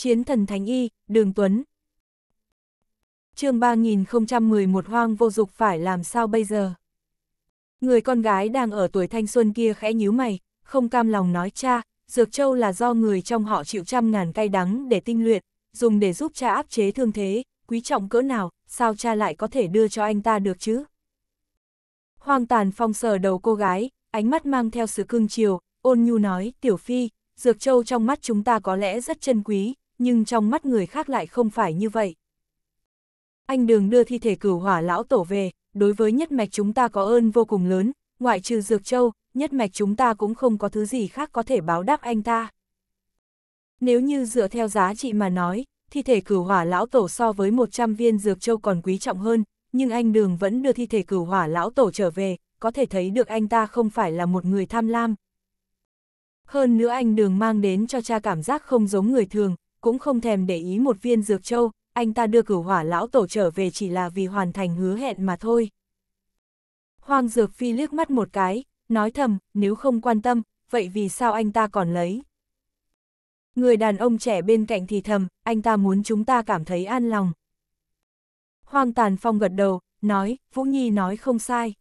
Chiến thần Thánh Y, Đường Tuấn. chương 3011 hoang vô dục phải làm sao bây giờ? Người con gái đang ở tuổi thanh xuân kia khẽ nhíu mày, không cam lòng nói cha, dược châu là do người trong họ chịu trăm ngàn cay đắng để tinh luyện, dùng để giúp cha áp chế thương thế, quý trọng cỡ nào, sao cha lại có thể đưa cho anh ta được chứ? Hoang tàn phong sờ đầu cô gái, ánh mắt mang theo sự cưng chiều, ôn nhu nói, tiểu phi, dược châu trong mắt chúng ta có lẽ rất chân quý, nhưng trong mắt người khác lại không phải như vậy. Anh đường đưa thi thể cửu hỏa lão tổ về, đối với nhất mạch chúng ta có ơn vô cùng lớn, ngoại trừ dược châu, nhất mạch chúng ta cũng không có thứ gì khác có thể báo đáp anh ta. Nếu như dựa theo giá trị mà nói, thi thể cửu hỏa lão tổ so với 100 viên dược châu còn quý trọng hơn, nhưng anh đường vẫn đưa thi thể cửu hỏa lão tổ trở về, có thể thấy được anh ta không phải là một người tham lam. Hơn nữa anh đường mang đến cho cha cảm giác không giống người thường, cũng không thèm để ý một viên dược châu, anh ta đưa cửu hỏa lão tổ trở về chỉ là vì hoàn thành hứa hẹn mà thôi. Hoàng dược phi liếc mắt một cái, nói thầm, nếu không quan tâm, vậy vì sao anh ta còn lấy? Người đàn ông trẻ bên cạnh thì thầm, anh ta muốn chúng ta cảm thấy an lòng. Hoàng tàn phong gật đầu, nói, Vũ Nhi nói không sai.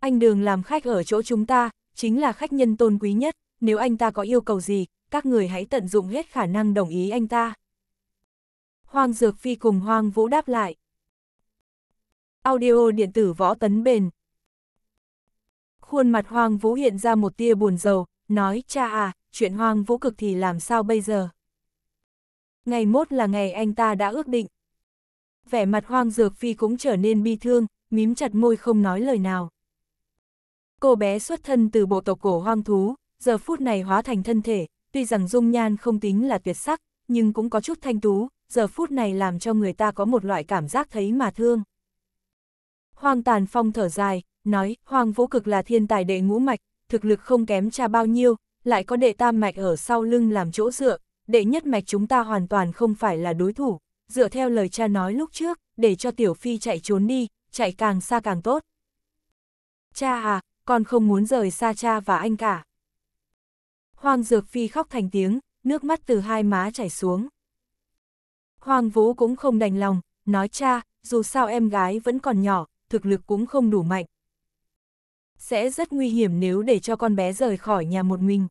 Anh đường làm khách ở chỗ chúng ta, chính là khách nhân tôn quý nhất, nếu anh ta có yêu cầu gì, các người hãy tận dụng hết khả năng đồng ý anh ta. Hoàng Dược Phi cùng Hoàng Vũ đáp lại. Audio điện tử võ tấn bền. Khuôn mặt Hoàng Vũ hiện ra một tia buồn rầu, nói cha à, chuyện Hoàng Vũ cực thì làm sao bây giờ? Ngày mốt là ngày anh ta đã ước định. Vẻ mặt Hoàng Dược Phi cũng trở nên bi thương, mím chặt môi không nói lời nào. Cô bé xuất thân từ bộ tộc cổ hoang thú, giờ phút này hóa thành thân thể, tuy rằng dung nhan không tính là tuyệt sắc, nhưng cũng có chút thanh tú, giờ phút này làm cho người ta có một loại cảm giác thấy mà thương. hoàng tàn phong thở dài, nói, hoàng vũ cực là thiên tài đệ ngũ mạch, thực lực không kém cha bao nhiêu, lại có đệ tam mạch ở sau lưng làm chỗ dựa, đệ nhất mạch chúng ta hoàn toàn không phải là đối thủ, dựa theo lời cha nói lúc trước, để cho tiểu phi chạy trốn đi, chạy càng xa càng tốt. Cha à, con không muốn rời xa cha và anh cả. Hoàng Dược Phi khóc thành tiếng, nước mắt từ hai má chảy xuống. Hoàng Vũ cũng không đành lòng, nói cha, dù sao em gái vẫn còn nhỏ, thực lực cũng không đủ mạnh. Sẽ rất nguy hiểm nếu để cho con bé rời khỏi nhà một mình.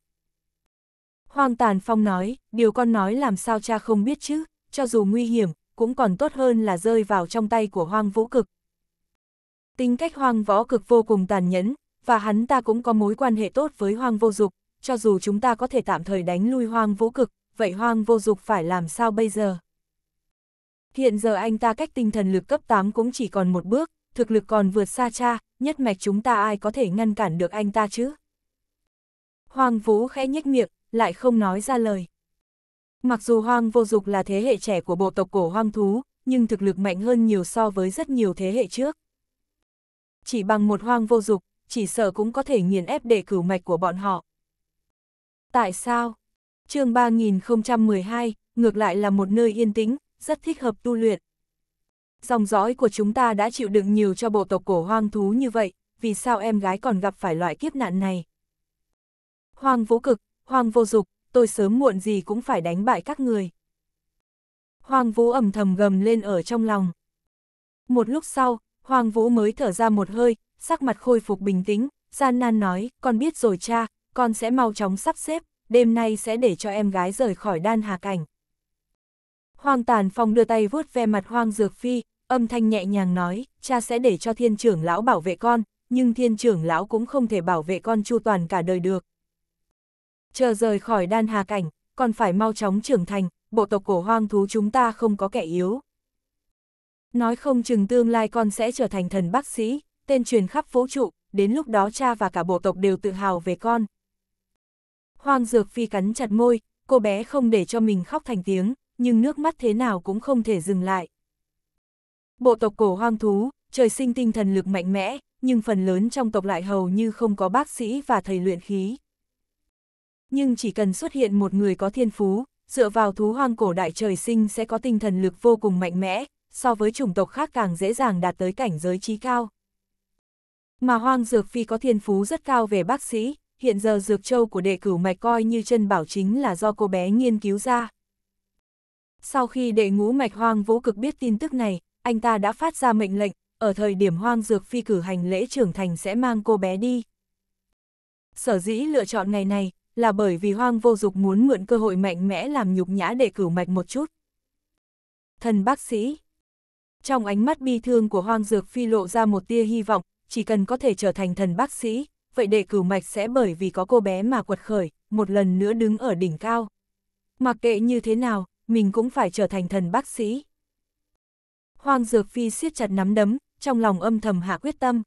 Hoàng Tàn Phong nói, điều con nói làm sao cha không biết chứ, cho dù nguy hiểm, cũng còn tốt hơn là rơi vào trong tay của Hoàng Vũ Cực. Tính cách Hoàng Võ Cực vô cùng tàn nhẫn, và hắn ta cũng có mối quan hệ tốt với Hoàng Vô Dục cho dù chúng ta có thể tạm thời đánh lui hoang vũ cực, vậy hoang vô dục phải làm sao bây giờ? Hiện giờ anh ta cách tinh thần lực cấp 8 cũng chỉ còn một bước, thực lực còn vượt xa cha, nhất mạch chúng ta ai có thể ngăn cản được anh ta chứ? Hoang vũ khẽ nhếch miệng, lại không nói ra lời. Mặc dù hoang vô dục là thế hệ trẻ của bộ tộc cổ hoang thú, nhưng thực lực mạnh hơn nhiều so với rất nhiều thế hệ trước. Chỉ bằng một hoang vô dục, chỉ sợ cũng có thể nghiền ép đệ cửu mạch của bọn họ. Tại sao? chương 3012, ngược lại là một nơi yên tĩnh, rất thích hợp tu luyện. Dòng dõi của chúng ta đã chịu đựng nhiều cho bộ tộc cổ hoang thú như vậy, vì sao em gái còn gặp phải loại kiếp nạn này? Hoang vô cực, hoang vô dục, tôi sớm muộn gì cũng phải đánh bại các người. Hoàng vũ ẩm thầm gầm lên ở trong lòng. Một lúc sau, Hoàng vũ mới thở ra một hơi, sắc mặt khôi phục bình tĩnh, gian nan nói, con biết rồi cha, con sẽ mau chóng sắp xếp, đêm nay sẽ để cho em gái rời khỏi đan hà cảnh. Hoàng Tàn Phong đưa tay vuốt ve mặt Hoang Dược Phi, âm thanh nhẹ nhàng nói, cha sẽ để cho thiên trưởng lão bảo vệ con, nhưng thiên trưởng lão cũng không thể bảo vệ con chu toàn cả đời được. Chờ rời khỏi đan hà cảnh, còn phải mau chóng trưởng thành, bộ tộc cổ hoang thú chúng ta không có kẻ yếu. Nói không chừng tương lai con sẽ trở thành thần bác sĩ, tên truyền khắp vũ trụ, đến lúc đó cha và cả bộ tộc đều tự hào về con. Hoang Dược Phi cắn chặt môi, cô bé không để cho mình khóc thành tiếng, nhưng nước mắt thế nào cũng không thể dừng lại. Bộ tộc cổ hoang thú, trời sinh tinh thần lực mạnh mẽ, nhưng phần lớn trong tộc lại hầu như không có bác sĩ và thầy luyện khí. Nhưng chỉ cần xuất hiện một người có thiên phú, dựa vào thú hoang cổ đại trời sinh sẽ có tinh thần lực vô cùng mạnh mẽ, so với chủng tộc khác càng dễ dàng đạt tới cảnh giới trí cao. Mà hoang dược phi có thiên phú rất cao về bác sĩ, hiện giờ dược châu của đệ cửu mạch coi như chân bảo chính là do cô bé nghiên cứu ra. Sau khi đệ ngũ mạch hoang vũ cực biết tin tức này, anh ta đã phát ra mệnh lệnh, ở thời điểm hoang dược phi cử hành lễ trưởng thành sẽ mang cô bé đi. Sở dĩ lựa chọn ngày này, là bởi vì hoang vô dục muốn mượn cơ hội mạnh mẽ làm nhục nhã đệ cửu mạch một chút. Thần bác sĩ Trong ánh mắt bi thương của hoang dược phi lộ ra một tia hy vọng, chỉ cần có thể trở thành thần bác sĩ, vậy đệ cửu mạch sẽ bởi vì có cô bé mà quật khởi, một lần nữa đứng ở đỉnh cao. Mặc kệ như thế nào, mình cũng phải trở thành thần bác sĩ. Hoàng Dược Phi siết chặt nắm đấm, trong lòng âm thầm hạ quyết tâm.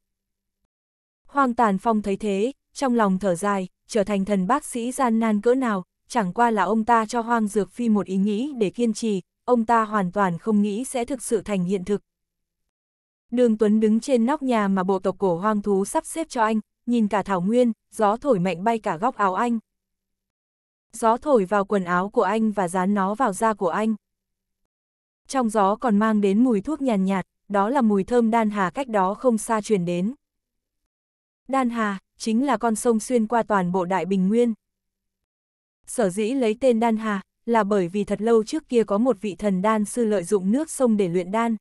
Hoàng Tàn Phong thấy thế, trong lòng thở dài, trở thành thần bác sĩ gian nan cỡ nào, chẳng qua là ông ta cho Hoàng Dược Phi một ý nghĩ để kiên trì, ông ta hoàn toàn không nghĩ sẽ thực sự thành hiện thực. Đường Tuấn đứng trên nóc nhà mà bộ tộc cổ hoang thú sắp xếp cho anh, nhìn cả thảo nguyên, gió thổi mạnh bay cả góc áo anh. Gió thổi vào quần áo của anh và dán nó vào da của anh. Trong gió còn mang đến mùi thuốc nhàn nhạt, nhạt, đó là mùi thơm đan hà cách đó không xa truyền đến. Đan hà, chính là con sông xuyên qua toàn bộ Đại Bình Nguyên. Sở dĩ lấy tên đan hà, là bởi vì thật lâu trước kia có một vị thần đan sư lợi dụng nước sông để luyện đan.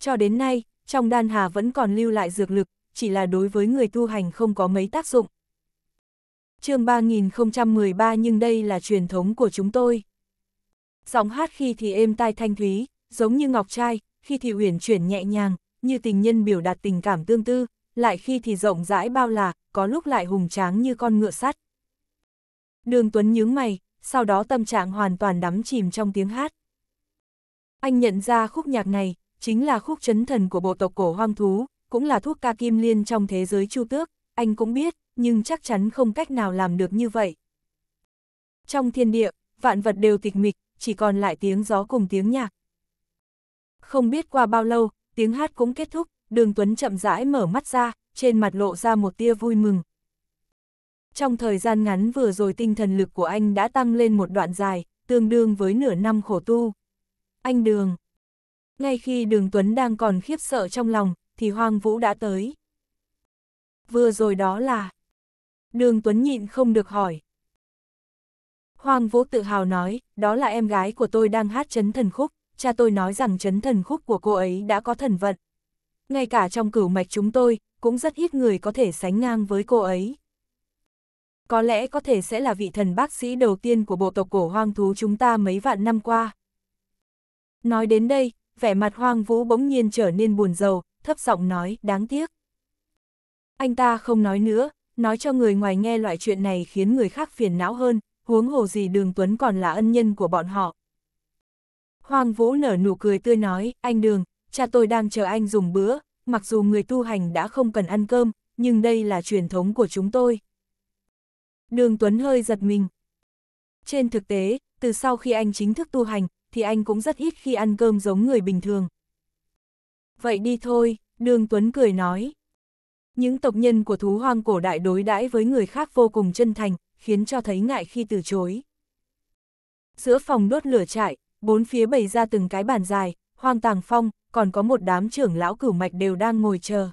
Cho đến nay, trong đan hà vẫn còn lưu lại dược lực, chỉ là đối với người tu hành không có mấy tác dụng. chương 3013 nhưng đây là truyền thống của chúng tôi. Giọng hát khi thì êm tai thanh thúy, giống như ngọc trai, khi thì uyển chuyển nhẹ nhàng, như tình nhân biểu đạt tình cảm tương tư, lại khi thì rộng rãi bao là, có lúc lại hùng tráng như con ngựa sắt. Đường Tuấn nhướng mày, sau đó tâm trạng hoàn toàn đắm chìm trong tiếng hát. Anh nhận ra khúc nhạc này, chính là khúc chấn thần của bộ tộc cổ hoang thú, cũng là thuốc ca kim liên trong thế giới chu tước, anh cũng biết, nhưng chắc chắn không cách nào làm được như vậy. Trong thiên địa, vạn vật đều tịch mịch, chỉ còn lại tiếng gió cùng tiếng nhạc. Không biết qua bao lâu, tiếng hát cũng kết thúc, đường Tuấn chậm rãi mở mắt ra, trên mặt lộ ra một tia vui mừng. Trong thời gian ngắn vừa rồi tinh thần lực của anh đã tăng lên một đoạn dài, tương đương với nửa năm khổ tu. Anh Đường Ngay khi Đường Tuấn đang còn khiếp sợ trong lòng, thì Hoàng vũ đã tới. Vừa rồi đó là... Đường Tuấn nhịn không được hỏi. Hoàng vũ tự hào nói, đó là em gái của tôi đang hát chấn thần khúc, cha tôi nói rằng chấn thần khúc của cô ấy đã có thần vận. Ngay cả trong cửu mạch chúng tôi, cũng rất ít người có thể sánh ngang với cô ấy. Có lẽ có thể sẽ là vị thần bác sĩ đầu tiên của bộ tộc cổ hoang thú chúng ta mấy vạn năm qua. Nói đến đây, vẻ mặt Hoàng vũ bỗng nhiên trở nên buồn rầu, thấp giọng nói, đáng tiếc. Anh ta không nói nữa, nói cho người ngoài nghe loại chuyện này khiến người khác phiền não hơn, huống hồ gì Đường Tuấn còn là ân nhân của bọn họ. Hoàng Vũ nở nụ cười tươi nói, anh Đường, cha tôi đang chờ anh dùng bữa, mặc dù người tu hành đã không cần ăn cơm, nhưng đây là truyền thống của chúng tôi. Đường Tuấn hơi giật mình. Trên thực tế, từ sau khi anh chính thức tu hành, thì anh cũng rất ít khi ăn cơm giống người bình thường. Vậy đi thôi, Đường Tuấn cười nói. Những tộc nhân của thú hoang cổ đại đối đãi với người khác vô cùng chân thành, khiến cho thấy ngại khi từ chối. Giữa phòng đốt lửa trại, bốn phía bày ra từng cái bàn dài, hoang tàng phong, còn có một đám trưởng lão cửu mạch đều đang ngồi chờ.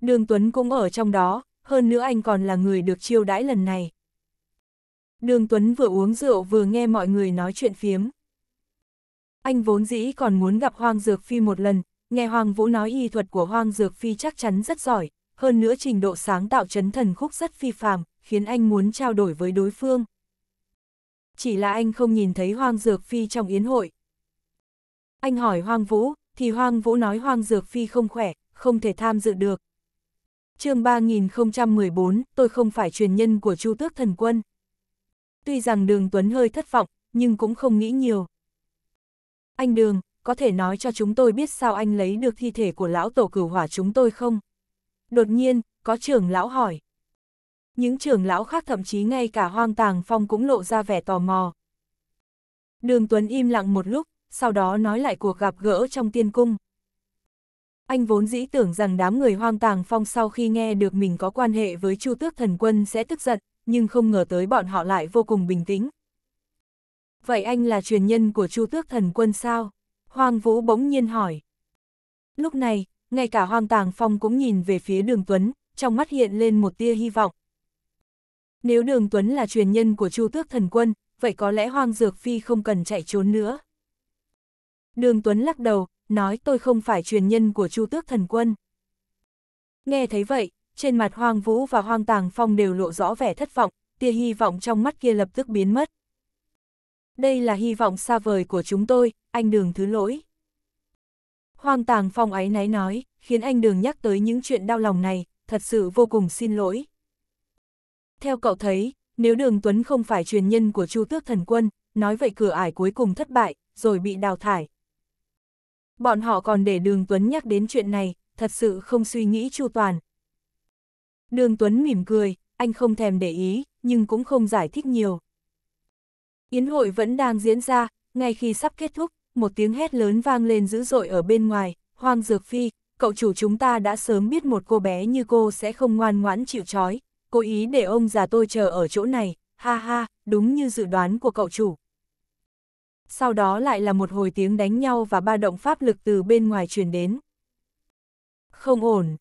Đường Tuấn cũng ở trong đó, hơn nữa anh còn là người được chiêu đãi lần này. Đường Tuấn vừa uống rượu vừa nghe mọi người nói chuyện phiếm. Anh vốn dĩ còn muốn gặp Hoang Dược Phi một lần, Nghe Hoàng Vũ nói y thuật của Hoàng Dược Phi chắc chắn rất giỏi, hơn nữa trình độ sáng tạo chấn thần khúc rất phi phàm, khiến anh muốn trao đổi với đối phương. Chỉ là anh không nhìn thấy Hoàng Dược Phi trong yến hội. Anh hỏi Hoàng Vũ, thì Hoàng Vũ nói Hoàng Dược Phi không khỏe, không thể tham dự được. chương 3014, tôi không phải truyền nhân của Chu Tước Thần Quân. Tuy rằng Đường Tuấn hơi thất vọng, nhưng cũng không nghĩ nhiều. Anh Đường, có thể nói cho chúng tôi biết sao anh lấy được thi thể của lão tổ cửu hỏa chúng tôi không? Đột nhiên, có trưởng lão hỏi. Những trưởng lão khác thậm chí ngay cả hoang tàng phong cũng lộ ra vẻ tò mò. Đường Tuấn im lặng một lúc, sau đó nói lại cuộc gặp gỡ trong tiên cung. Anh vốn dĩ tưởng rằng đám người hoang tàng phong sau khi nghe được mình có quan hệ với Chu tước thần quân sẽ tức giận, nhưng không ngờ tới bọn họ lại vô cùng bình tĩnh. Vậy anh là truyền nhân của Chu tước thần quân sao? Hoàng Vũ bỗng nhiên hỏi. Lúc này, ngay cả Hoàng Tàng Phong cũng nhìn về phía đường Tuấn, trong mắt hiện lên một tia hy vọng. Nếu đường Tuấn là truyền nhân của Chu Tước Thần Quân, vậy có lẽ Hoàng Dược Phi không cần chạy trốn nữa. Đường Tuấn lắc đầu, nói tôi không phải truyền nhân của Chu Tước Thần Quân. Nghe thấy vậy, trên mặt Hoàng Vũ và Hoàng Tàng Phong đều lộ rõ vẻ thất vọng, tia hy vọng trong mắt kia lập tức biến mất đây là hy vọng xa vời của chúng tôi, anh đường thứ lỗi. Hoàng tàng phong ấy náy nói, khiến anh đường nhắc tới những chuyện đau lòng này, thật sự vô cùng xin lỗi. Theo cậu thấy, nếu đường Tuấn không phải truyền nhân của Chu tước thần quân, nói vậy cửa ải cuối cùng thất bại, rồi bị đào thải. Bọn họ còn để đường Tuấn nhắc đến chuyện này, thật sự không suy nghĩ chu toàn. Đường Tuấn mỉm cười, anh không thèm để ý, nhưng cũng không giải thích nhiều. Yến hội vẫn đang diễn ra, ngay khi sắp kết thúc, một tiếng hét lớn vang lên dữ dội ở bên ngoài, Hoàng Dược Phi, cậu chủ chúng ta đã sớm biết một cô bé như cô sẽ không ngoan ngoãn chịu trói, cố ý để ông già tôi chờ ở chỗ này, ha ha, đúng như dự đoán của cậu chủ. Sau đó lại là một hồi tiếng đánh nhau và ba động pháp lực từ bên ngoài truyền đến. Không ổn.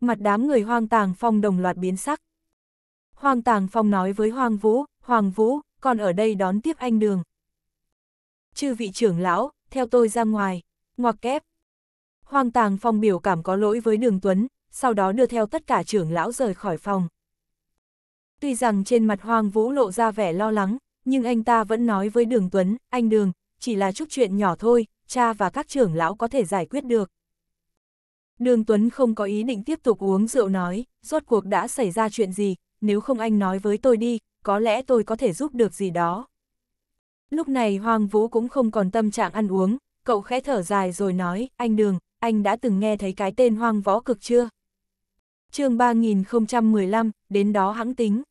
Mặt đám người hoang tàng phong đồng loạt biến sắc. Hoang tàng phong nói với Hoàng vũ, hoàng vũ, còn ở đây đón tiếp anh đường. Chư vị trưởng lão, theo tôi ra ngoài, ngoặc kép. Hoàng tàng phong biểu cảm có lỗi với đường Tuấn, sau đó đưa theo tất cả trưởng lão rời khỏi phòng. Tuy rằng trên mặt Hoàng Vũ lộ ra vẻ lo lắng, nhưng anh ta vẫn nói với Đường Tuấn, anh Đường, chỉ là chút chuyện nhỏ thôi, cha và các trưởng lão có thể giải quyết được. Đường Tuấn không có ý định tiếp tục uống rượu nói, rốt cuộc đã xảy ra chuyện gì, nếu không anh nói với tôi đi, có lẽ tôi có thể giúp được gì đó. Lúc này Hoàng Vũ cũng không còn tâm trạng ăn uống, cậu khẽ thở dài rồi nói, anh Đường, anh đã từng nghe thấy cái tên Hoàng Võ Cực chưa? chương 3015, đến đó hãng tính.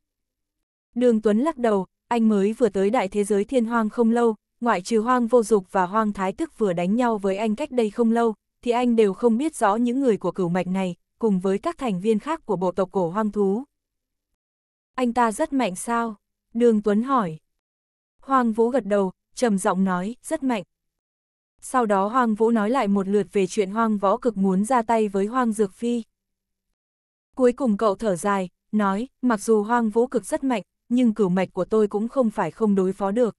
Đường Tuấn lắc đầu, anh mới vừa tới đại thế giới thiên hoang không lâu, ngoại trừ hoàng Vô Dục và hoàng Thái Tức vừa đánh nhau với anh cách đây không lâu, thì anh đều không biết rõ những người của cửu mạch này, cùng với các thành viên khác của bộ tộc cổ hoang thú. Anh ta rất mạnh sao? Đường Tuấn hỏi. Hoàng Vũ gật đầu, trầm giọng nói, rất mạnh. Sau đó Hoàng Vũ nói lại một lượt về chuyện Hoàng Võ Cực muốn ra tay với Hoàng Dược Phi. Cuối cùng cậu thở dài, nói, mặc dù Hoàng Vũ Cực rất mạnh, nhưng cửu mạch của tôi cũng không phải không đối phó được.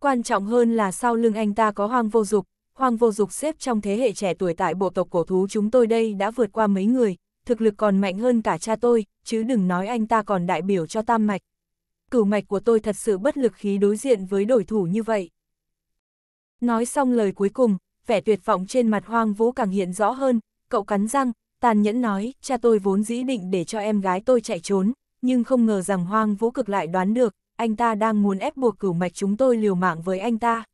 Quan trọng hơn là sau lưng anh ta có Hoàng Vô Dục, Hoàng Vô Dục xếp trong thế hệ trẻ tuổi tại bộ tộc cổ thú chúng tôi đây đã vượt qua mấy người, thực lực còn mạnh hơn cả cha tôi, chứ đừng nói anh ta còn đại biểu cho tam mạch. Cửu mạch của tôi thật sự bất lực khí đối diện với đối thủ như vậy. Nói xong lời cuối cùng, vẻ tuyệt vọng trên mặt hoang vũ càng hiện rõ hơn, cậu cắn răng, tàn nhẫn nói, cha tôi vốn dĩ định để cho em gái tôi chạy trốn, nhưng không ngờ rằng hoang vũ cực lại đoán được, anh ta đang muốn ép buộc cửu mạch chúng tôi liều mạng với anh ta.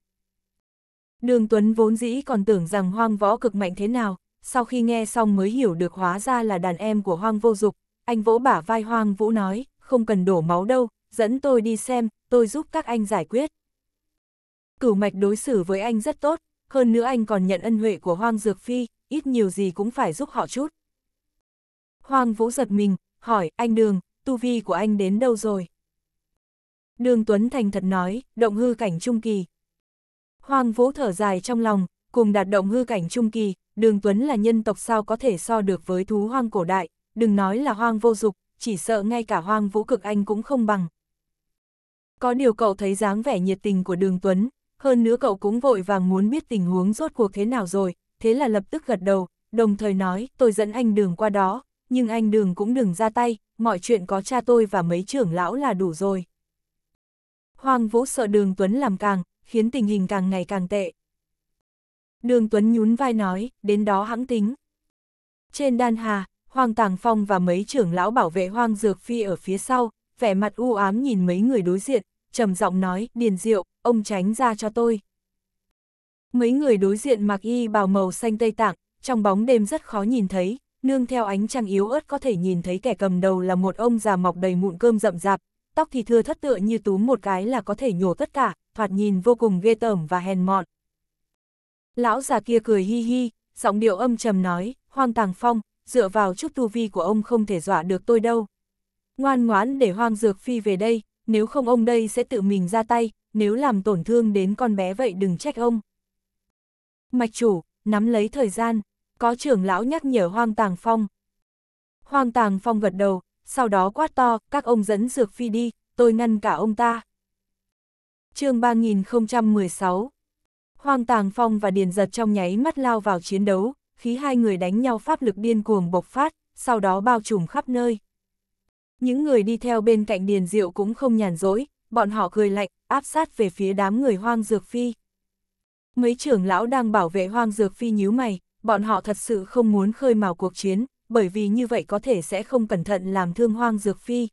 Đường Tuấn vốn dĩ còn tưởng rằng hoang võ cực mạnh thế nào, sau khi nghe xong mới hiểu được hóa ra là đàn em của Hoang Vô Dục, anh vỗ bả vai Hoang Vũ nói, không cần đổ máu đâu, dẫn tôi đi xem, tôi giúp các anh giải quyết. Cửu mạch đối xử với anh rất tốt, hơn nữa anh còn nhận ân huệ của Hoang Dược Phi, ít nhiều gì cũng phải giúp họ chút. Hoang Vũ giật mình, hỏi, anh Đường, tu vi của anh đến đâu rồi? Đường Tuấn Thành thật nói, động hư cảnh trung kỳ. Hoang Vũ thở dài trong lòng, cùng đạt động hư cảnh trung kỳ, đường Tuấn là nhân tộc sao có thể so được với thú hoang cổ đại, đừng nói là hoang vô dục, chỉ sợ ngay cả hoang vũ cực anh cũng không bằng. Có điều cậu thấy dáng vẻ nhiệt tình của đường Tuấn, hơn nữa cậu cũng vội vàng muốn biết tình huống rốt cuộc thế nào rồi, thế là lập tức gật đầu, đồng thời nói tôi dẫn anh đường qua đó, nhưng anh đường cũng đừng ra tay, mọi chuyện có cha tôi và mấy trưởng lão là đủ rồi. Hoàng vũ sợ đường Tuấn làm càng, khiến tình hình càng ngày càng tệ. Đường Tuấn nhún vai nói, đến đó hãng tính. Trên đan hà, Hoàng Tàng Phong và mấy trưởng lão bảo vệ Hoàng Dược Phi ở phía sau, vẻ mặt u ám nhìn mấy người đối diện, trầm giọng nói, Điền Diệu, ông tránh ra cho tôi. Mấy người đối diện mặc y bào màu xanh Tây Tạng, trong bóng đêm rất khó nhìn thấy, nương theo ánh trăng yếu ớt có thể nhìn thấy kẻ cầm đầu là một ông già mọc đầy mụn cơm rậm rạp, tóc thì thưa thất tựa như túm một cái là có thể nhổ tất cả, thoạt nhìn vô cùng ghê tởm và hèn mọn. Lão già kia cười hi hi, giọng điệu âm trầm nói, Hoang Tàng Phong, dựa vào chút tu vi của ông không thể dọa được tôi đâu. Ngoan ngoãn để Hoang Dược Phi về đây, nếu không ông đây sẽ tự mình ra tay, nếu làm tổn thương đến con bé vậy đừng trách ông. Mạch chủ, nắm lấy thời gian, có trưởng lão nhắc nhở Hoang Tàng Phong. Hoang Tàng Phong gật đầu, sau đó quát to, các ông dẫn Dược Phi đi, tôi ngăn cả ông ta. chương 3016, Hoang Tàng Phong và Điền Giật trong nháy mắt lao vào chiến đấu, khí hai người đánh nhau pháp lực điên cuồng bộc phát, sau đó bao trùm khắp nơi. Những người đi theo bên cạnh Điền Diệu cũng không nhàn rỗi, bọn họ cười lạnh, áp sát về phía đám người Hoang Dược Phi. Mấy trưởng lão đang bảo vệ Hoang Dược Phi nhíu mày, bọn họ thật sự không muốn khơi mào cuộc chiến, bởi vì như vậy có thể sẽ không cẩn thận làm thương Hoang Dược Phi.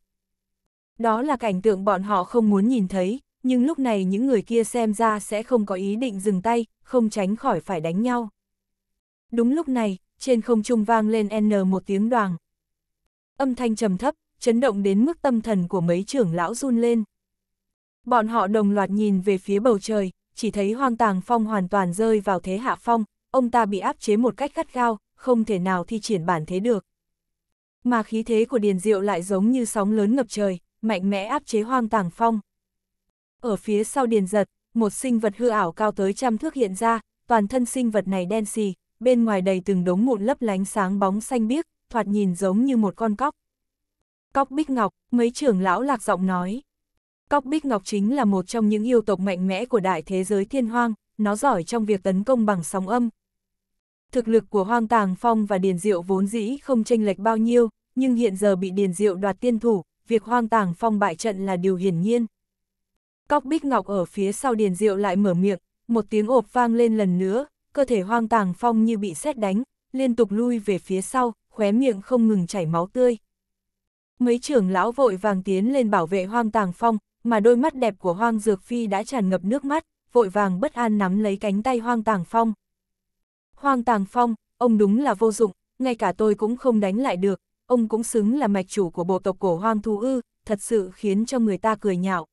Đó là cảnh tượng bọn họ không muốn nhìn thấy, nhưng lúc này những người kia xem ra sẽ không có ý định dừng tay, không tránh khỏi phải đánh nhau. Đúng lúc này, trên không trung vang lên N một tiếng đoàn. Âm thanh trầm thấp, chấn động đến mức tâm thần của mấy trưởng lão run lên. Bọn họ đồng loạt nhìn về phía bầu trời, chỉ thấy hoang tàng phong hoàn toàn rơi vào thế hạ phong, ông ta bị áp chế một cách gắt gao, không thể nào thi triển bản thế được. Mà khí thế của Điền Diệu lại giống như sóng lớn ngập trời, mạnh mẽ áp chế hoang tàng phong. Ở phía sau điền giật, một sinh vật hư ảo cao tới trăm thước hiện ra, toàn thân sinh vật này đen xì, bên ngoài đầy từng đống mụn lấp lánh sáng bóng xanh biếc, thoạt nhìn giống như một con cóc. Cóc Bích Ngọc, mấy trưởng lão lạc giọng nói. Cóc Bích Ngọc chính là một trong những yêu tộc mạnh mẽ của đại thế giới thiên hoang, nó giỏi trong việc tấn công bằng sóng âm. Thực lực của Hoang Tàng Phong và Điền Diệu vốn dĩ không chênh lệch bao nhiêu, nhưng hiện giờ bị Điền Diệu đoạt tiên thủ, việc Hoang Tàng Phong bại trận là điều hiển nhiên. Cóc bích ngọc ở phía sau điền diệu lại mở miệng, một tiếng ộp vang lên lần nữa, cơ thể hoang tàng phong như bị sét đánh, liên tục lui về phía sau, khóe miệng không ngừng chảy máu tươi. Mấy trưởng lão vội vàng tiến lên bảo vệ hoang tàng phong, mà đôi mắt đẹp của hoang dược phi đã tràn ngập nước mắt, vội vàng bất an nắm lấy cánh tay hoang tàng phong. Hoang tàng phong, ông đúng là vô dụng, ngay cả tôi cũng không đánh lại được, ông cũng xứng là mạch chủ của bộ tộc cổ hoang thu ư, thật sự khiến cho người ta cười nhạo.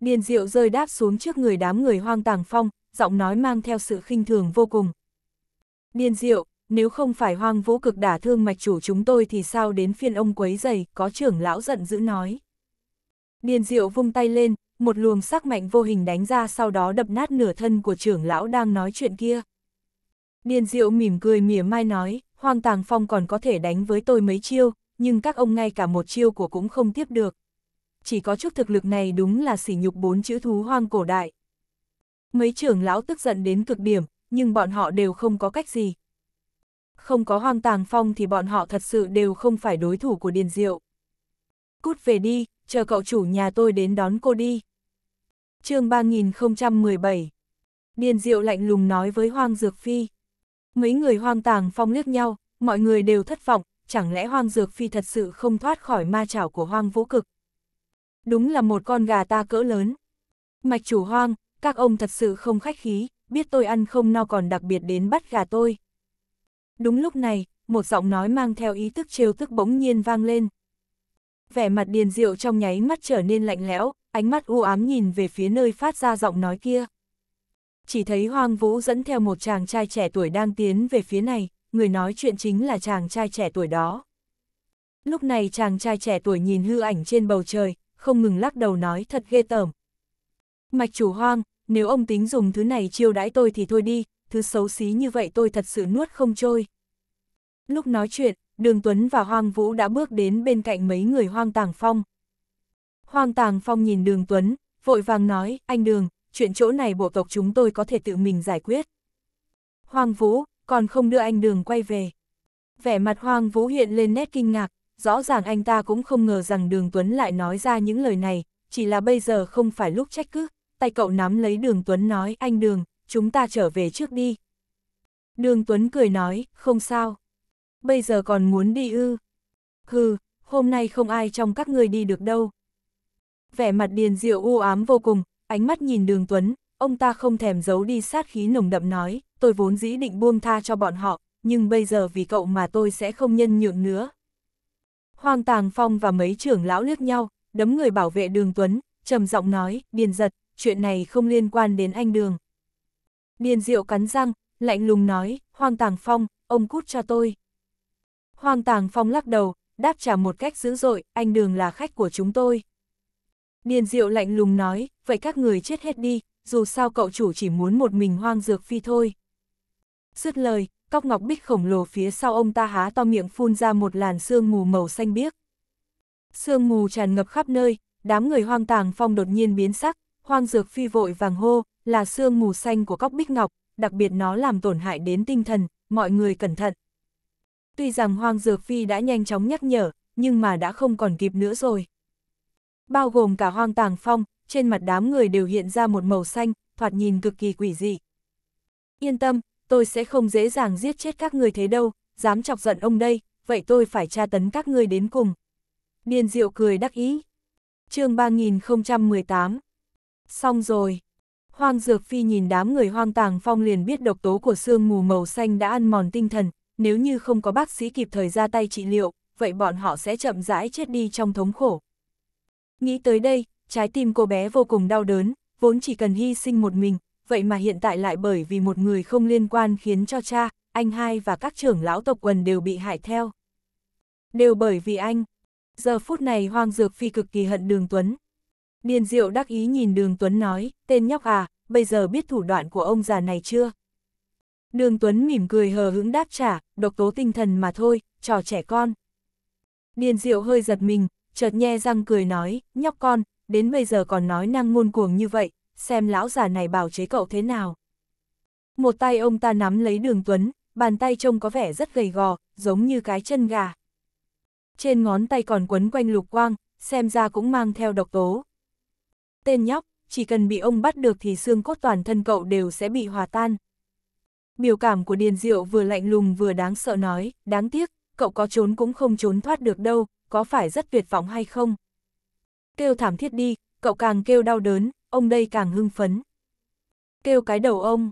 Điền diệu rơi đáp xuống trước người đám người hoang tàng phong, giọng nói mang theo sự khinh thường vô cùng. Điền diệu, nếu không phải hoang vũ cực đả thương mạch chủ chúng tôi thì sao đến phiên ông quấy giày, có trưởng lão giận dữ nói. Điền diệu vung tay lên, một luồng sắc mạnh vô hình đánh ra sau đó đập nát nửa thân của trưởng lão đang nói chuyện kia. Điền diệu mỉm cười mỉa mai nói, hoang tàng phong còn có thể đánh với tôi mấy chiêu, nhưng các ông ngay cả một chiêu của cũng không tiếp được chỉ có chút thực lực này đúng là sỉ nhục bốn chữ thú hoang cổ đại. Mấy trưởng lão tức giận đến cực điểm, nhưng bọn họ đều không có cách gì. Không có hoang tàng phong thì bọn họ thật sự đều không phải đối thủ của Điền Diệu. Cút về đi, chờ cậu chủ nhà tôi đến đón cô đi. chương 3017 Điền Diệu lạnh lùng nói với Hoang Dược Phi. Mấy người hoang tàng phong liếc nhau, mọi người đều thất vọng, chẳng lẽ Hoang Dược Phi thật sự không thoát khỏi ma chảo của Hoang Vũ Cực đúng là một con gà ta cỡ lớn. Mạch chủ hoang, các ông thật sự không khách khí, biết tôi ăn không no còn đặc biệt đến bắt gà tôi. Đúng lúc này, một giọng nói mang theo ý thức trêu tức bỗng nhiên vang lên. Vẻ mặt điền diệu trong nháy mắt trở nên lạnh lẽo, ánh mắt u ám nhìn về phía nơi phát ra giọng nói kia. Chỉ thấy Hoàng vũ dẫn theo một chàng trai trẻ tuổi đang tiến về phía này, người nói chuyện chính là chàng trai trẻ tuổi đó. Lúc này chàng trai trẻ tuổi nhìn hư ảnh trên bầu trời, không ngừng lắc đầu nói thật ghê tởm. Mạch chủ hoang, nếu ông tính dùng thứ này chiêu đãi tôi thì thôi đi, thứ xấu xí như vậy tôi thật sự nuốt không trôi. Lúc nói chuyện, Đường Tuấn và Hoang Vũ đã bước đến bên cạnh mấy người Hoang Tàng Phong. Hoang Tàng Phong nhìn Đường Tuấn, vội vàng nói, anh Đường, chuyện chỗ này bộ tộc chúng tôi có thể tự mình giải quyết. Hoang Vũ, còn không đưa anh Đường quay về. Vẻ mặt Hoang Vũ hiện lên nét kinh ngạc, rõ ràng anh ta cũng không ngờ rằng đường Tuấn lại nói ra những lời này, chỉ là bây giờ không phải lúc trách cứ, tay cậu nắm lấy đường Tuấn nói anh đường, chúng ta trở về trước đi. Đường Tuấn cười nói, không sao. Bây giờ còn muốn đi ư. Hừ, hôm nay không ai trong các người đi được đâu. Vẻ mặt điền diệu u ám vô cùng, ánh mắt nhìn đường Tuấn, ông ta không thèm giấu đi sát khí nồng đậm nói, tôi vốn dĩ định buông tha cho bọn họ, nhưng bây giờ vì cậu mà tôi sẽ không nhân nhượng nữa, Hoàng Tàng Phong và mấy trưởng lão liếc nhau, đấm người bảo vệ đường Tuấn, trầm giọng nói, điền giật, chuyện này không liên quan đến anh đường. Điền Diệu cắn răng, lạnh lùng nói, Hoàng Tàng Phong, ông cút cho tôi. Hoàng Tàng Phong lắc đầu, đáp trả một cách dữ dội, anh đường là khách của chúng tôi. Điền Diệu lạnh lùng nói, vậy các người chết hết đi, dù sao cậu chủ chỉ muốn một mình hoang dược phi thôi. Dứt lời, cóc ngọc bích khổng lồ phía sau ông ta há to miệng phun ra một làn sương mù màu xanh biếc. Sương mù tràn ngập khắp nơi, đám người hoang tàng phong đột nhiên biến sắc, hoang dược phi vội vàng hô, là sương mù xanh của cóc bích ngọc, đặc biệt nó làm tổn hại đến tinh thần, mọi người cẩn thận. Tuy rằng hoang dược phi đã nhanh chóng nhắc nhở, nhưng mà đã không còn kịp nữa rồi. Bao gồm cả hoang tàng phong, trên mặt đám người đều hiện ra một màu xanh, thoạt nhìn cực kỳ quỷ dị. Yên tâm, tôi sẽ không dễ dàng giết chết các người thế đâu, dám chọc giận ông đây, vậy tôi phải tra tấn các người đến cùng. Điền diệu cười đắc ý. chương 3018 Xong rồi. Hoang Dược Phi nhìn đám người hoang tàng phong liền biết độc tố của sương mù màu xanh đã ăn mòn tinh thần, nếu như không có bác sĩ kịp thời ra tay trị liệu, vậy bọn họ sẽ chậm rãi chết đi trong thống khổ. Nghĩ tới đây, trái tim cô bé vô cùng đau đớn, vốn chỉ cần hy sinh một mình, vậy mà hiện tại lại bởi vì một người không liên quan khiến cho cha, anh hai và các trưởng lão tộc quần đều bị hại theo. Đều bởi vì anh. Giờ phút này Hoang Dược Phi cực kỳ hận Đường Tuấn. Điền Diệu đắc ý nhìn Đường Tuấn nói, tên nhóc à, bây giờ biết thủ đoạn của ông già này chưa? Đường Tuấn mỉm cười hờ hững đáp trả, độc tố tinh thần mà thôi, trò trẻ con. Điền Diệu hơi giật mình, chợt nhe răng cười nói, nhóc con, đến bây giờ còn nói năng ngôn cuồng như vậy, xem lão già này bảo chế cậu thế nào. Một tay ông ta nắm lấy đường Tuấn, bàn tay trông có vẻ rất gầy gò, giống như cái chân gà. Trên ngón tay còn quấn quanh lục quang, xem ra cũng mang theo độc tố. Tên nhóc, chỉ cần bị ông bắt được thì xương cốt toàn thân cậu đều sẽ bị hòa tan. Biểu cảm của Điền Diệu vừa lạnh lùng vừa đáng sợ nói, đáng tiếc, cậu có trốn cũng không trốn thoát được đâu, có phải rất tuyệt vọng hay không? Kêu thảm thiết đi, cậu càng kêu đau đớn, ông đây càng hưng phấn. Kêu cái đầu ông.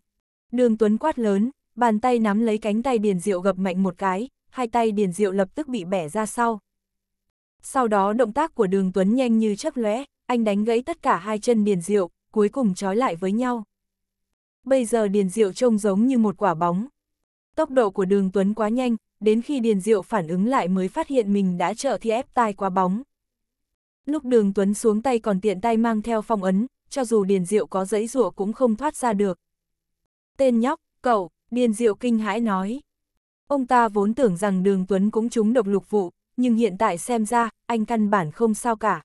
Đường Tuấn quát lớn, bàn tay nắm lấy cánh tay Điền Diệu gập mạnh một cái, hai tay Điền Diệu lập tức bị bẻ ra sau. Sau đó động tác của Đường Tuấn nhanh như chớp lóe, anh đánh gãy tất cả hai chân Điền Diệu, cuối cùng trói lại với nhau. Bây giờ Điền Diệu trông giống như một quả bóng. Tốc độ của Đường Tuấn quá nhanh, đến khi Điền Diệu phản ứng lại mới phát hiện mình đã trợ thi ép tai quá bóng. Lúc Đường Tuấn xuống tay còn tiện tay mang theo phong ấn, cho dù Điền Diệu có giấy rủa cũng không thoát ra được. Tên nhóc, cậu, Điền Diệu kinh hãi nói. Ông ta vốn tưởng rằng Đường Tuấn cũng trúng độc lục vụ, nhưng hiện tại xem ra, anh căn bản không sao cả.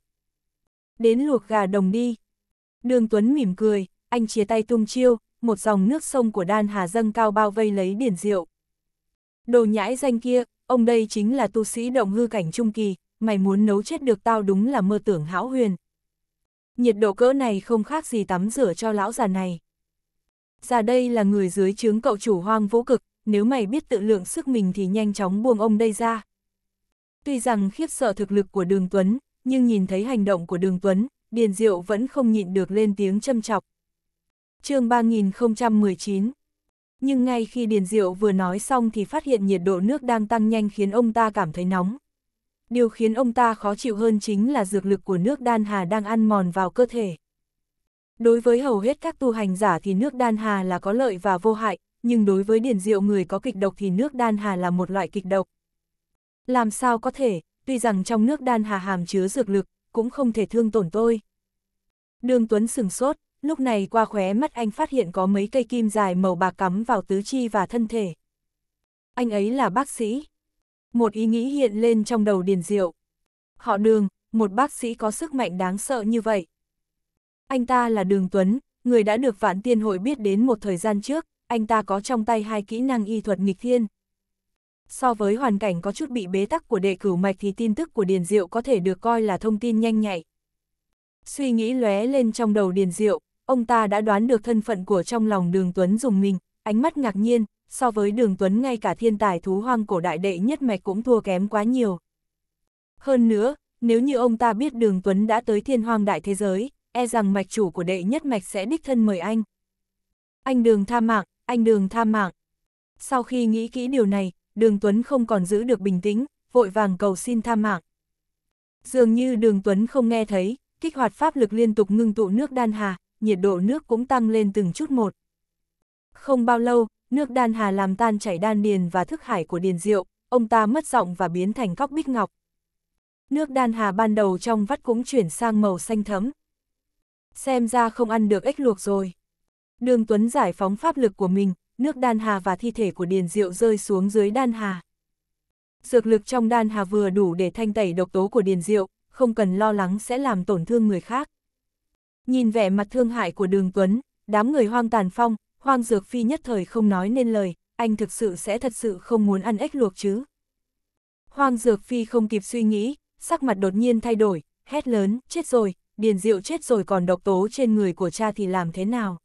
Đến luộc gà đồng đi. Đường Tuấn mỉm cười, anh chia tay tung chiêu, một dòng nước sông của đan hà dâng cao bao vây lấy Điền Diệu. Đồ nhãi danh kia, ông đây chính là tu sĩ động hư cảnh trung kỳ, mày muốn nấu chết được tao đúng là mơ tưởng hão huyền nhiệt độ cỡ này không khác gì tắm rửa cho lão già này. Già đây là người dưới chướng cậu chủ hoang vũ cực, nếu mày biết tự lượng sức mình thì nhanh chóng buông ông đây ra. Tuy rằng khiếp sợ thực lực của Đường Tuấn, nhưng nhìn thấy hành động của Đường Tuấn, Điền Diệu vẫn không nhịn được lên tiếng châm chọc. chương 3019 Nhưng ngay khi Điền Diệu vừa nói xong thì phát hiện nhiệt độ nước đang tăng nhanh khiến ông ta cảm thấy nóng điều khiến ông ta khó chịu hơn chính là dược lực của nước đan hà đang ăn mòn vào cơ thể. Đối với hầu hết các tu hành giả thì nước đan hà là có lợi và vô hại, nhưng đối với điển diệu người có kịch độc thì nước đan hà là một loại kịch độc. Làm sao có thể, tuy rằng trong nước đan hà hàm chứa dược lực, cũng không thể thương tổn tôi. Đường Tuấn sừng sốt, lúc này qua khóe mắt anh phát hiện có mấy cây kim dài màu bạc cắm vào tứ chi và thân thể. Anh ấy là bác sĩ, một ý nghĩ hiện lên trong đầu Điền Diệu. Họ đường, một bác sĩ có sức mạnh đáng sợ như vậy. Anh ta là Đường Tuấn, người đã được vạn tiên hội biết đến một thời gian trước, anh ta có trong tay hai kỹ năng y thuật nghịch thiên. So với hoàn cảnh có chút bị bế tắc của đệ cửu mạch thì tin tức của Điền Diệu có thể được coi là thông tin nhanh nhạy. Suy nghĩ lóe lên trong đầu Điền Diệu, ông ta đã đoán được thân phận của trong lòng Đường Tuấn dùng mình, ánh mắt ngạc nhiên, so với đường Tuấn ngay cả thiên tài thú hoang cổ đại đệ nhất mạch cũng thua kém quá nhiều. Hơn nữa, nếu như ông ta biết đường Tuấn đã tới thiên hoang đại thế giới, e rằng mạch chủ của đệ nhất mạch sẽ đích thân mời anh. Anh đường tha mạng, anh đường tha mạng. Sau khi nghĩ kỹ điều này, đường Tuấn không còn giữ được bình tĩnh, vội vàng cầu xin tha mạng. Dường như đường Tuấn không nghe thấy, kích hoạt pháp lực liên tục ngưng tụ nước đan hà, nhiệt độ nước cũng tăng lên từng chút một. Không bao lâu, Nước đan hà làm tan chảy đan điền và thức hải của điền diệu, ông ta mất giọng và biến thành cóc bích ngọc. Nước đan hà ban đầu trong vắt cũng chuyển sang màu xanh thấm. Xem ra không ăn được ếch luộc rồi. Đường Tuấn giải phóng pháp lực của mình, nước đan hà và thi thể của điền diệu rơi xuống dưới đan hà. Dược lực trong đan hà vừa đủ để thanh tẩy độc tố của điền diệu, không cần lo lắng sẽ làm tổn thương người khác. Nhìn vẻ mặt thương hại của đường Tuấn, đám người hoang tàn phong, Hoang Dược Phi nhất thời không nói nên lời, anh thực sự sẽ thật sự không muốn ăn ếch luộc chứ. Hoang Dược Phi không kịp suy nghĩ, sắc mặt đột nhiên thay đổi, hét lớn, chết rồi, điền rượu chết rồi còn độc tố trên người của cha thì làm thế nào.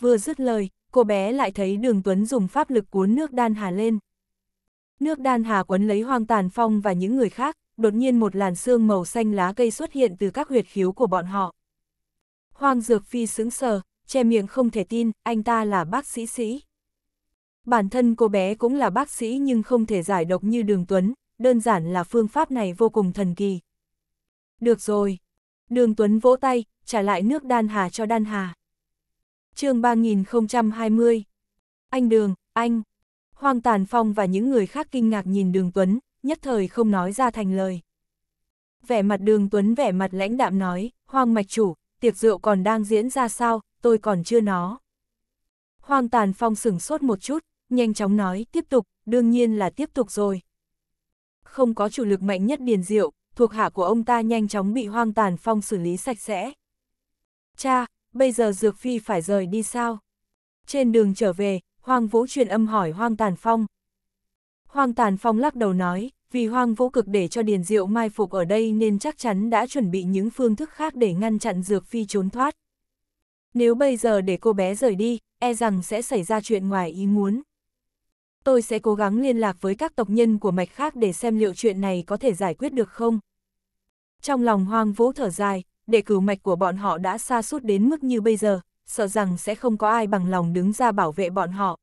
Vừa dứt lời, cô bé lại thấy đường Tuấn dùng pháp lực cuốn nước đan hà lên. Nước đan hà quấn lấy hoang tàn phong và những người khác, đột nhiên một làn sương màu xanh lá cây xuất hiện từ các huyệt khiếu của bọn họ. Hoang Dược Phi sững sờ, che miệng không thể tin, anh ta là bác sĩ sĩ. Bản thân cô bé cũng là bác sĩ nhưng không thể giải độc như Đường Tuấn, đơn giản là phương pháp này vô cùng thần kỳ. Được rồi. Đường Tuấn vỗ tay, trả lại nước đan hà cho đan hà. chương 3020 Anh Đường, anh. Hoàng Tàn Phong và những người khác kinh ngạc nhìn Đường Tuấn, nhất thời không nói ra thành lời. Vẻ mặt Đường Tuấn vẻ mặt lãnh đạm nói, Hoàng Mạch Chủ, tiệc rượu còn đang diễn ra sao, tôi còn chưa nó. Hoàng Tàn Phong sửng sốt một chút, nhanh chóng nói, tiếp tục, đương nhiên là tiếp tục rồi. Không có chủ lực mạnh nhất điền diệu, thuộc hạ của ông ta nhanh chóng bị Hoang Tàn Phong xử lý sạch sẽ. Cha, bây giờ Dược Phi phải rời đi sao? Trên đường trở về, Hoang Vũ truyền âm hỏi Hoang Tàn Phong. Hoang Tàn Phong lắc đầu nói, vì Hoang Vũ cực để cho Điền Diệu mai phục ở đây nên chắc chắn đã chuẩn bị những phương thức khác để ngăn chặn Dược Phi trốn thoát. Nếu bây giờ để cô bé rời đi, e rằng sẽ xảy ra chuyện ngoài ý muốn. Tôi sẽ cố gắng liên lạc với các tộc nhân của mạch khác để xem liệu chuyện này có thể giải quyết được không. Trong lòng hoang vũ thở dài, đệ cửu mạch của bọn họ đã xa suốt đến mức như bây giờ, sợ rằng sẽ không có ai bằng lòng đứng ra bảo vệ bọn họ.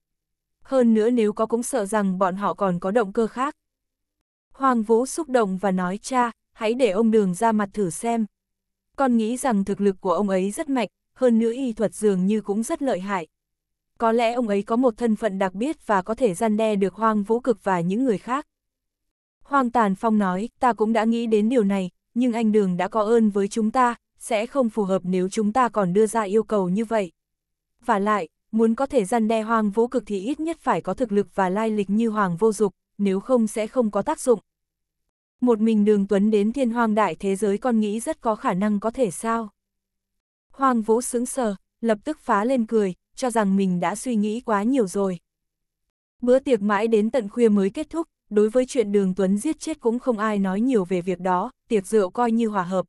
Hơn nữa nếu có cũng sợ rằng bọn họ còn có động cơ khác. Hoàng Vũ xúc động và nói cha, hãy để ông Đường ra mặt thử xem. Con nghĩ rằng thực lực của ông ấy rất mạnh, hơn nữa y thuật dường như cũng rất lợi hại. Có lẽ ông ấy có một thân phận đặc biệt và có thể gian đe được hoang vũ cực và những người khác. Hoang tàn phong nói, ta cũng đã nghĩ đến điều này, nhưng anh Đường đã có ơn với chúng ta, sẽ không phù hợp nếu chúng ta còn đưa ra yêu cầu như vậy. Và lại, muốn có thể gian đe hoang vũ cực thì ít nhất phải có thực lực và lai lịch như hoàng vô dục, nếu không sẽ không có tác dụng. Một mình đường tuấn đến thiên hoang đại thế giới con nghĩ rất có khả năng có thể sao. Hoàng Vũ sững sờ, lập tức phá lên cười, cho rằng mình đã suy nghĩ quá nhiều rồi. Bữa tiệc mãi đến tận khuya mới kết thúc, đối với chuyện Đường Tuấn giết chết cũng không ai nói nhiều về việc đó, tiệc rượu coi như hòa hợp.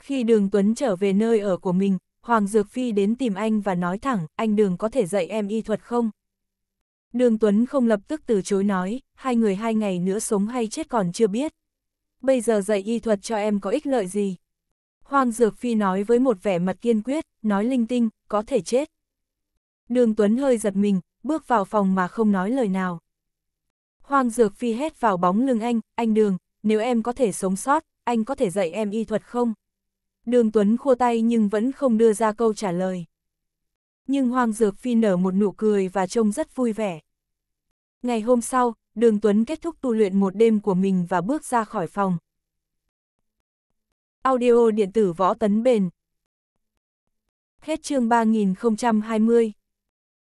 Khi Đường Tuấn trở về nơi ở của mình, Hoàng Dược Phi đến tìm anh và nói thẳng, anh Đường có thể dạy em y thuật không? Đường Tuấn không lập tức từ chối nói, hai người hai ngày nữa sống hay chết còn chưa biết. Bây giờ dạy y thuật cho em có ích lợi gì? Hoàng Dược Phi nói với một vẻ mặt kiên quyết, nói linh tinh, có thể chết. Đường Tuấn hơi giật mình, bước vào phòng mà không nói lời nào. Hoàng Dược Phi hét vào bóng lưng anh, anh Đường, nếu em có thể sống sót, anh có thể dạy em y thuật không? Đường Tuấn khua tay nhưng vẫn không đưa ra câu trả lời. Nhưng Hoàng Dược Phi nở một nụ cười và trông rất vui vẻ. Ngày hôm sau, Đường Tuấn kết thúc tu luyện một đêm của mình và bước ra khỏi phòng, Audio điện tử võ tấn bền. Hết chương 3020